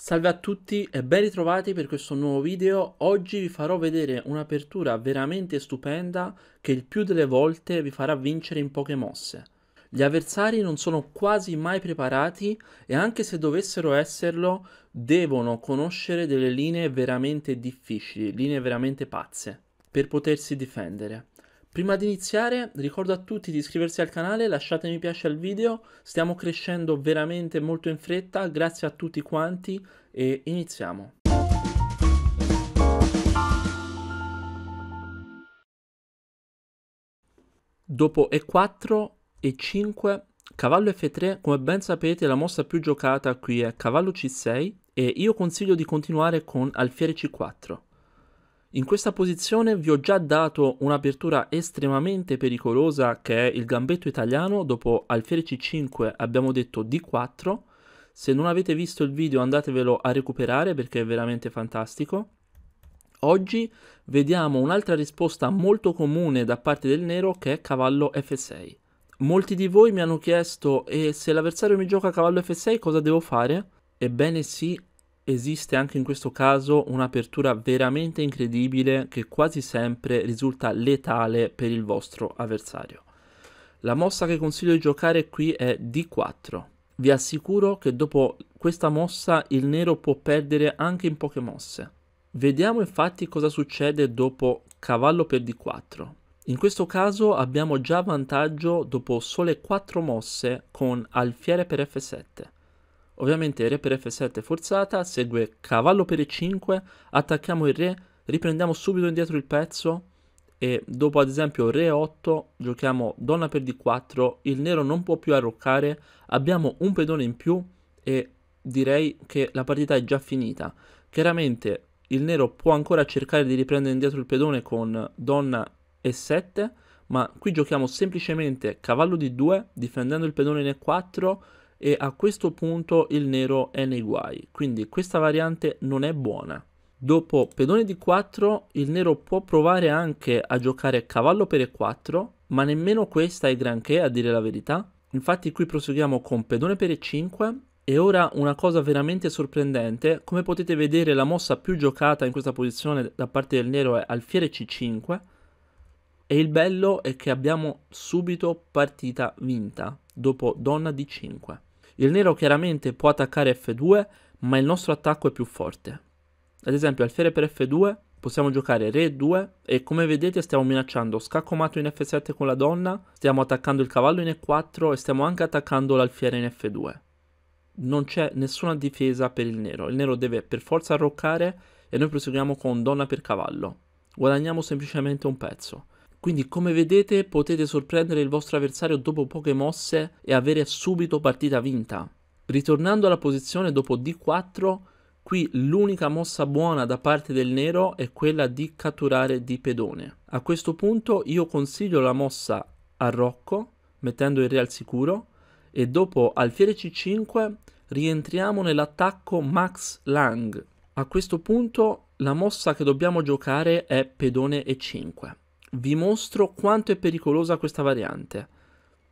Salve a tutti e ben ritrovati per questo nuovo video. Oggi vi farò vedere un'apertura veramente stupenda che il più delle volte vi farà vincere in poche mosse. Gli avversari non sono quasi mai preparati e anche se dovessero esserlo devono conoscere delle linee veramente difficili, linee veramente pazze, per potersi difendere. Prima di iniziare ricordo a tutti di iscriversi al canale, lasciate mi piace al video, stiamo crescendo veramente molto in fretta, grazie a tutti quanti e iniziamo. Dopo E4, E5, cavallo F3, come ben sapete la mossa più giocata qui è cavallo C6 e io consiglio di continuare con alfiere C4. In questa posizione vi ho già dato un'apertura estremamente pericolosa che è il gambetto italiano, dopo alfiere c5 abbiamo detto d4, se non avete visto il video andatevelo a recuperare perché è veramente fantastico. Oggi vediamo un'altra risposta molto comune da parte del nero che è cavallo f6. Molti di voi mi hanno chiesto e se l'avversario mi gioca cavallo f6 cosa devo fare? Ebbene sì, esiste anche in questo caso un'apertura veramente incredibile che quasi sempre risulta letale per il vostro avversario. La mossa che consiglio di giocare qui è D4. Vi assicuro che dopo questa mossa il nero può perdere anche in poche mosse. Vediamo infatti cosa succede dopo cavallo per D4. In questo caso abbiamo già vantaggio dopo sole 4 mosse con alfiere per F7. Ovviamente re per f7 forzata, segue cavallo per e5, attacchiamo il re, riprendiamo subito indietro il pezzo e dopo ad esempio re 8 giochiamo donna per d4, il nero non può più arroccare, abbiamo un pedone in più e direi che la partita è già finita. Chiaramente il nero può ancora cercare di riprendere indietro il pedone con donna e7, ma qui giochiamo semplicemente cavallo d2 difendendo il pedone in e4 e a questo punto il nero è nei guai, quindi questa variante non è buona. Dopo pedone di 4 il nero può provare anche a giocare cavallo per e4, ma nemmeno questa è granché a dire la verità. Infatti qui proseguiamo con pedone per e5 e ora una cosa veramente sorprendente, come potete vedere la mossa più giocata in questa posizione da parte del nero è alfiere c5 e il bello è che abbiamo subito partita vinta dopo donna d5. Il nero chiaramente può attaccare F2, ma il nostro attacco è più forte. Ad esempio alfiere per F2 possiamo giocare re 2 e come vedete stiamo minacciando scacco matto in F7 con la donna, stiamo attaccando il cavallo in E4 e stiamo anche attaccando l'alfiere in F2. Non c'è nessuna difesa per il nero, il nero deve per forza arroccare e noi proseguiamo con donna per cavallo. Guadagniamo semplicemente un pezzo. Quindi come vedete potete sorprendere il vostro avversario dopo poche mosse e avere subito partita vinta. Ritornando alla posizione dopo D4, qui l'unica mossa buona da parte del nero è quella di catturare di pedone. A questo punto io consiglio la mossa a Rocco, mettendo il re al sicuro, e dopo alfiere C5 rientriamo nell'attacco Max Lang. A questo punto la mossa che dobbiamo giocare è pedone E5 vi mostro quanto è pericolosa questa variante.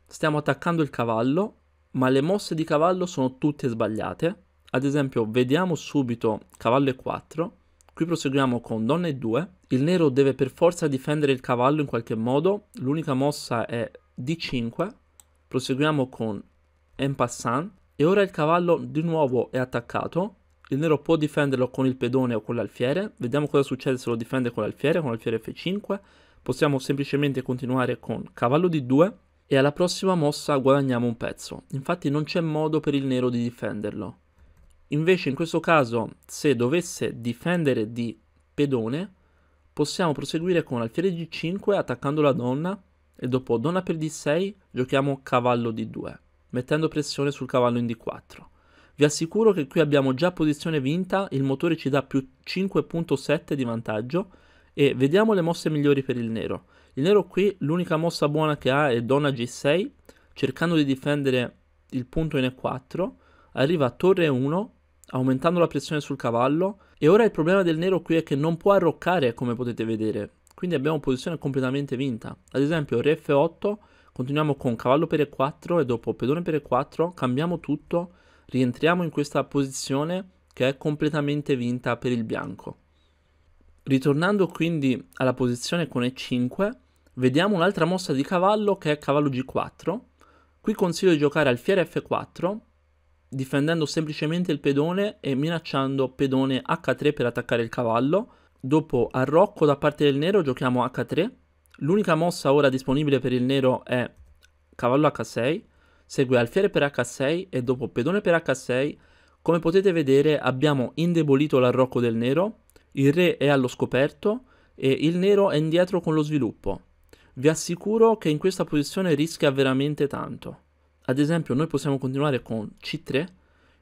Stiamo attaccando il cavallo, ma le mosse di cavallo sono tutte sbagliate. Ad esempio, vediamo subito cavallo e4, qui proseguiamo con donna e2, il nero deve per forza difendere il cavallo in qualche modo, l'unica mossa è d5, proseguiamo con en passant, e ora il cavallo di nuovo è attaccato, il nero può difenderlo con il pedone o con l'alfiere, vediamo cosa succede se lo difende con l'alfiere, con l'alfiere f5, possiamo semplicemente continuare con cavallo di 2 e alla prossima mossa guadagniamo un pezzo. Infatti non c'è modo per il nero di difenderlo. Invece in questo caso, se dovesse difendere di pedone, possiamo proseguire con alfiere g5 attaccando la donna e dopo donna per d6 giochiamo cavallo d2, mettendo pressione sul cavallo in d4. Vi assicuro che qui abbiamo già posizione vinta, il motore ci dà più 5.7 di vantaggio e vediamo le mosse migliori per il nero. Il nero qui l'unica mossa buona che ha è donna g6, cercando di difendere il punto in e4, arriva a torre 1, aumentando la pressione sul cavallo, e ora il problema del nero qui è che non può arroccare, come potete vedere, quindi abbiamo posizione completamente vinta. Ad esempio re f8, continuiamo con cavallo per e4 e dopo pedone per e4, cambiamo tutto, rientriamo in questa posizione che è completamente vinta per il bianco. Ritornando quindi alla posizione con E5, vediamo un'altra mossa di cavallo che è cavallo G4. Qui consiglio di giocare alfiere F4, difendendo semplicemente il pedone e minacciando pedone H3 per attaccare il cavallo. Dopo arrocco da parte del nero giochiamo H3. L'unica mossa ora disponibile per il nero è cavallo H6, segue alfiere per H6 e dopo pedone per H6. Come potete vedere abbiamo indebolito l'arrocco del nero il re è allo scoperto e il nero è indietro con lo sviluppo. Vi assicuro che in questa posizione rischia veramente tanto. Ad esempio noi possiamo continuare con C3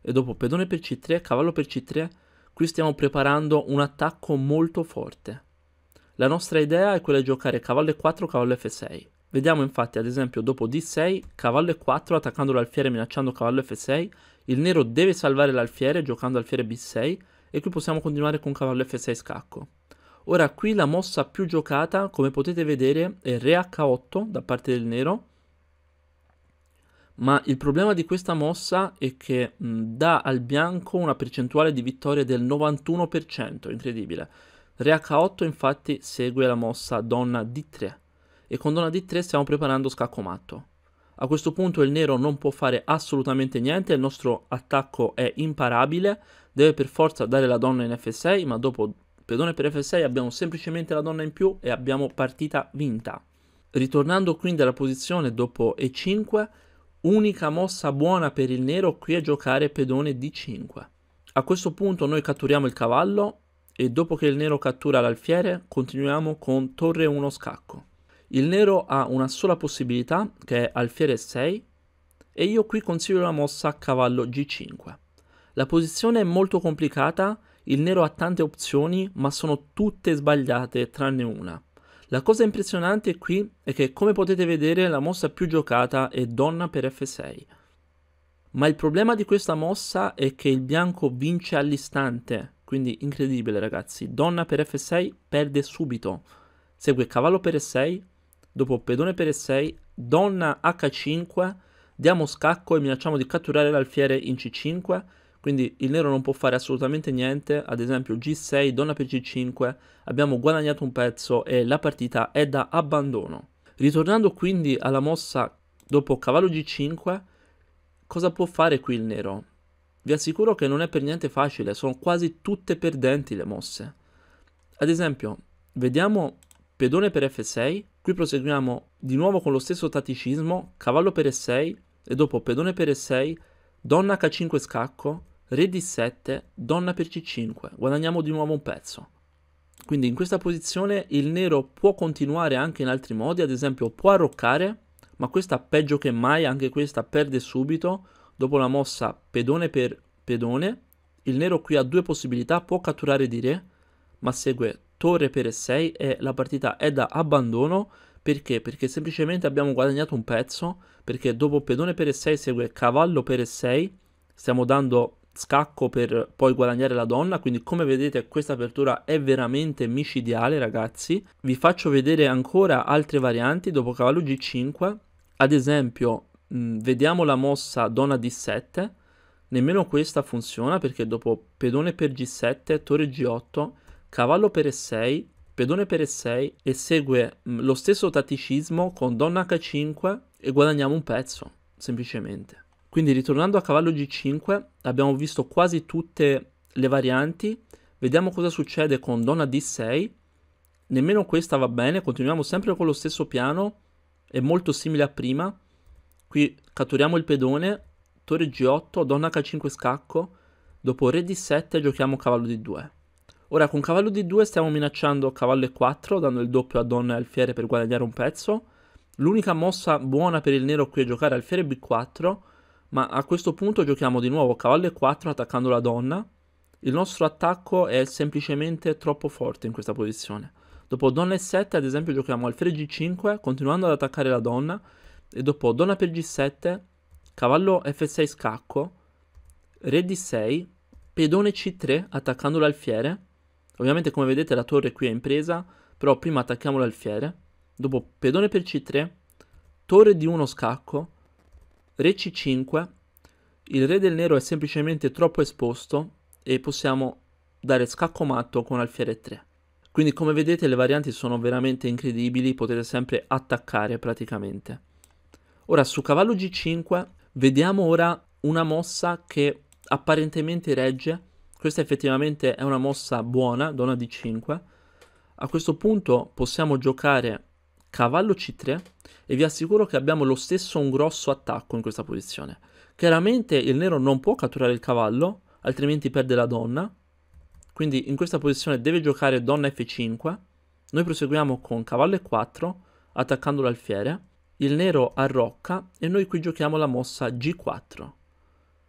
e dopo pedone per C3, cavallo per C3, qui stiamo preparando un attacco molto forte. La nostra idea è quella di giocare cavallo E4, cavallo F6. Vediamo infatti ad esempio dopo D6, cavallo E4 attaccando l'alfiere minacciando cavallo F6, il nero deve salvare l'alfiere giocando alfiere B6 e qui possiamo continuare con cavallo f6 scacco. Ora qui la mossa più giocata, come potete vedere, è re h8 da parte del nero, ma il problema di questa mossa è che mh, dà al bianco una percentuale di vittoria del 91%, incredibile. Re H8 infatti segue la mossa donna D3 e con donna D3 stiamo preparando scacco matto. A questo punto il nero non può fare assolutamente niente, il nostro attacco è imparabile, deve per forza dare la donna in F6, ma dopo pedone per F6 abbiamo semplicemente la donna in più e abbiamo partita vinta. Ritornando quindi alla posizione dopo E5, unica mossa buona per il nero qui è giocare pedone D5. A questo punto noi catturiamo il cavallo e dopo che il nero cattura l'alfiere continuiamo con torre 1 scacco. Il nero ha una sola possibilità che è alfiere 6 e io qui consiglio la mossa cavallo G5. La posizione è molto complicata, il nero ha tante opzioni, ma sono tutte sbagliate tranne una. La cosa impressionante qui è che come potete vedere la mossa più giocata è donna per f6. Ma il problema di questa mossa è che il bianco vince all'istante, quindi incredibile ragazzi, donna per f6 perde subito. Segue cavallo per e6, dopo pedone per e6, donna h5, diamo scacco e minacciamo di catturare l'alfiere in c5, quindi il nero non può fare assolutamente niente, ad esempio G6, donna per G5, abbiamo guadagnato un pezzo e la partita è da abbandono. Ritornando quindi alla mossa dopo cavallo G5, cosa può fare qui il nero? Vi assicuro che non è per niente facile, sono quasi tutte perdenti le mosse. Ad esempio, vediamo pedone per F6, qui proseguiamo di nuovo con lo stesso tatticismo, cavallo per E6 e dopo pedone per E6, donna H5 scacco, Re D7, donna per C5, guadagniamo di nuovo un pezzo. Quindi in questa posizione il nero può continuare anche in altri modi, ad esempio può arroccare, ma questa peggio che mai, anche questa perde subito, dopo la mossa pedone per pedone. Il nero qui ha due possibilità, può catturare di re, ma segue torre per E6 e la partita è da abbandono, perché? Perché semplicemente abbiamo guadagnato un pezzo, perché dopo pedone per E6 segue cavallo per E6, stiamo dando scacco per poi guadagnare la donna, quindi come vedete questa apertura è veramente micidiale ragazzi. Vi faccio vedere ancora altre varianti dopo cavallo g5, ad esempio mh, mm, vediamo la mossa donna d7, nemmeno questa funziona perché dopo pedone per g7, torre g8, cavallo per e6, pedone per e6 e segue mh, mm, lo stesso tatticismo con donna h5 e guadagniamo un pezzo, semplicemente. Quindi ritornando a cavallo g5 abbiamo visto quasi tutte le varianti, vediamo cosa succede con donna d6, nemmeno questa va bene, continuiamo sempre con lo stesso piano, è molto simile a prima, qui catturiamo il pedone, torre g8, donna h5 scacco, dopo re d7 giochiamo cavallo d2. Ora con cavallo d2 stiamo minacciando cavallo e4, dando il doppio a donna e alfiere per guadagnare un pezzo, l'unica mossa buona per il nero qui è giocare alfiere b4, ma a questo punto giochiamo di nuovo cavallo e4 attaccando la donna. Il nostro attacco è semplicemente troppo forte in questa posizione. Dopo donna e7 ad esempio giochiamo alfiere g5 continuando ad attaccare la donna e dopo donna per g7, cavallo f6 scacco, re d6, pedone c3 attaccando l'alfiere. Ovviamente come vedete la torre qui è impresa, presa, però prima attacchiamo l'alfiere. Dopo pedone per c3, torre di 1 scacco, Re C5, il re del nero è semplicemente troppo esposto e possiamo dare scacco matto con alfiere 3. Quindi come vedete le varianti sono veramente incredibili, potete sempre attaccare praticamente. Ora su cavallo G5 vediamo ora una mossa che apparentemente regge, questa effettivamente è una mossa buona, donna D5. A questo punto possiamo giocare cavallo c3 e vi assicuro che abbiamo lo stesso un grosso attacco in questa posizione. Chiaramente il nero non può catturare il cavallo, altrimenti perde la donna, quindi in questa posizione deve giocare donna f5, noi proseguiamo con cavallo e4 attaccando l'alfiere, il nero arrocca e noi qui giochiamo la mossa g4.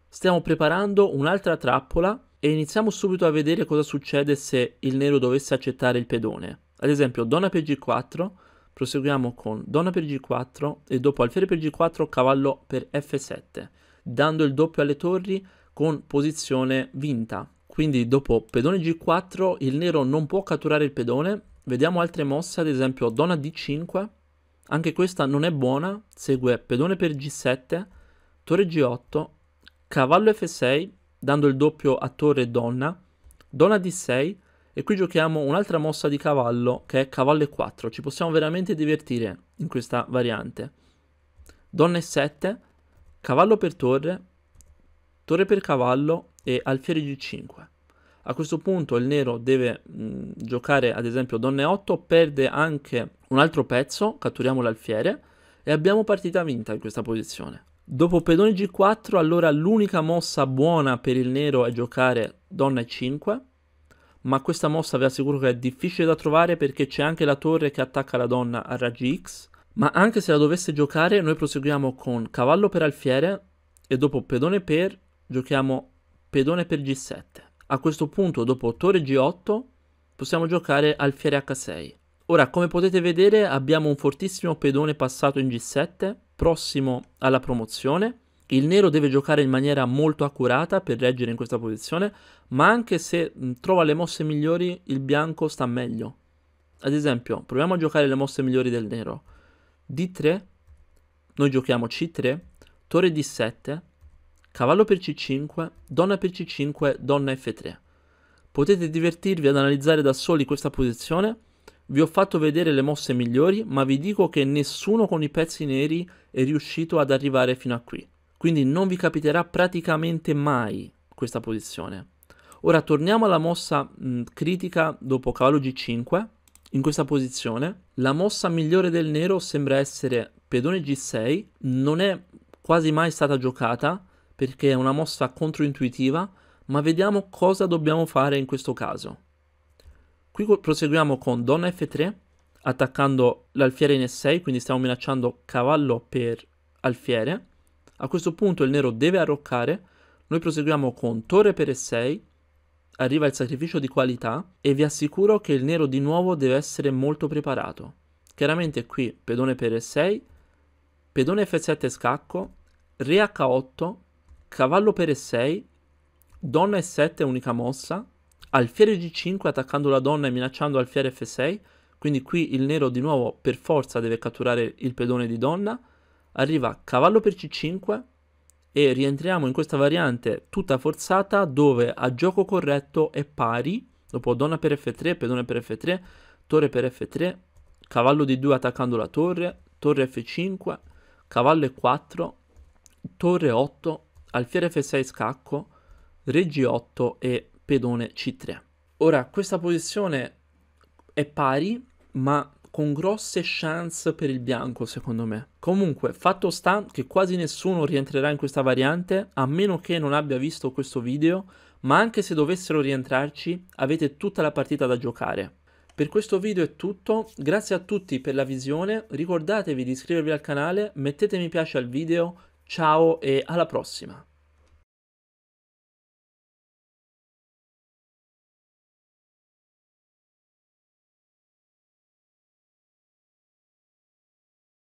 Stiamo preparando un'altra trappola e iniziamo subito a vedere cosa succede se il nero dovesse accettare il pedone. Ad esempio donna per g4 Proseguiamo con donna per g4 e dopo alfiere per g4 cavallo per f7, dando il doppio alle torri con posizione vinta. Quindi dopo pedone g4 il nero non può catturare il pedone. Vediamo altre mosse, ad esempio donna d5. Anche questa non è buona, segue pedone per g7, torre g8, cavallo f6, dando il doppio a torre e donna, donna d6, e qui giochiamo un'altra mossa di cavallo che è cavallo e 4. Ci possiamo veramente divertire in questa variante. Donna e 7, cavallo per torre, torre per cavallo e alfiere g5. A questo punto il nero deve mh, mm, giocare ad esempio donne 8, perde anche un altro pezzo, catturiamo l'alfiere e abbiamo partita vinta in questa posizione. Dopo pedone g4 allora l'unica mossa buona per il nero è giocare donna e 5 ma questa mossa vi assicuro che è difficile da trovare perché c'è anche la torre che attacca la donna a raggi X, ma anche se la dovesse giocare noi proseguiamo con cavallo per alfiere e dopo pedone per giochiamo pedone per G7. A questo punto dopo torre G8 possiamo giocare alfiere H6. Ora come potete vedere abbiamo un fortissimo pedone passato in G7, prossimo alla promozione, il nero deve giocare in maniera molto accurata per reggere in questa posizione, ma anche se trova le mosse migliori, il bianco sta meglio. Ad esempio, proviamo a giocare le mosse migliori del nero. D3, noi giochiamo C3, torre D7, cavallo per C5, donna per C5, donna F3. Potete divertirvi ad analizzare da soli questa posizione. Vi ho fatto vedere le mosse migliori, ma vi dico che nessuno con i pezzi neri è riuscito ad arrivare fino a qui. Quindi non vi capiterà praticamente mai questa posizione. Ora torniamo alla mossa mh, critica dopo cavallo g5. In questa posizione la mossa migliore del nero sembra essere pedone g6. Non è quasi mai stata giocata perché è una mossa controintuitiva, ma vediamo cosa dobbiamo fare in questo caso. Qui proseguiamo con donna f3 attaccando l'alfiere in e6, quindi stiamo minacciando cavallo per alfiere a questo punto il nero deve arroccare, noi proseguiamo con torre per e6, arriva il sacrificio di qualità e vi assicuro che il nero di nuovo deve essere molto preparato. Chiaramente qui pedone per e6, pedone f7 scacco, re h8, cavallo per e6, donna e7 unica mossa, alfiere g5 attaccando la donna e minacciando alfiere f6, quindi qui il nero di nuovo per forza deve catturare il pedone di donna, arriva cavallo per c5 e rientriamo in questa variante tutta forzata dove a gioco corretto è pari, dopo donna per f3, pedone per f3, torre per f3, cavallo d2 attaccando la torre, torre f5, cavallo e4, torre 8, alfiere f6 scacco, re g8 e pedone c3. Ora questa posizione è pari ma con grosse chance per il bianco, secondo me. Comunque, fatto sta che quasi nessuno rientrerà in questa variante, a meno che non abbia visto questo video, ma anche se dovessero rientrarci, avete tutta la partita da giocare. Per questo video è tutto, grazie a tutti per la visione, ricordatevi di iscrivervi al canale, mettete mi piace al video, ciao e alla prossima!